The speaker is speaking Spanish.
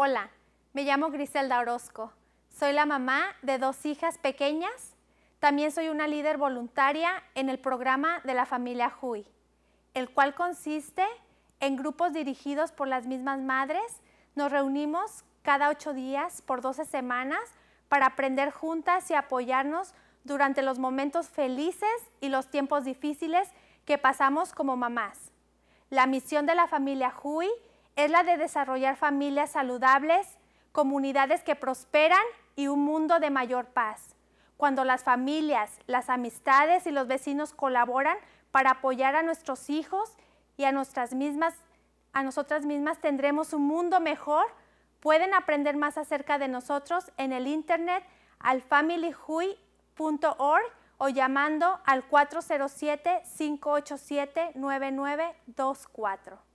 Hola, me llamo Griselda Orozco. Soy la mamá de dos hijas pequeñas. También soy una líder voluntaria en el programa de la familia Hui, el cual consiste en grupos dirigidos por las mismas madres. Nos reunimos cada ocho días por doce semanas para aprender juntas y apoyarnos durante los momentos felices y los tiempos difíciles que pasamos como mamás. La misión de la familia Hui es la de desarrollar familias saludables, comunidades que prosperan y un mundo de mayor paz. Cuando las familias, las amistades y los vecinos colaboran para apoyar a nuestros hijos y a nuestras mismas, a nosotras mismas tendremos un mundo mejor. Pueden aprender más acerca de nosotros en el internet al familyhui.org o llamando al 407 587 9924.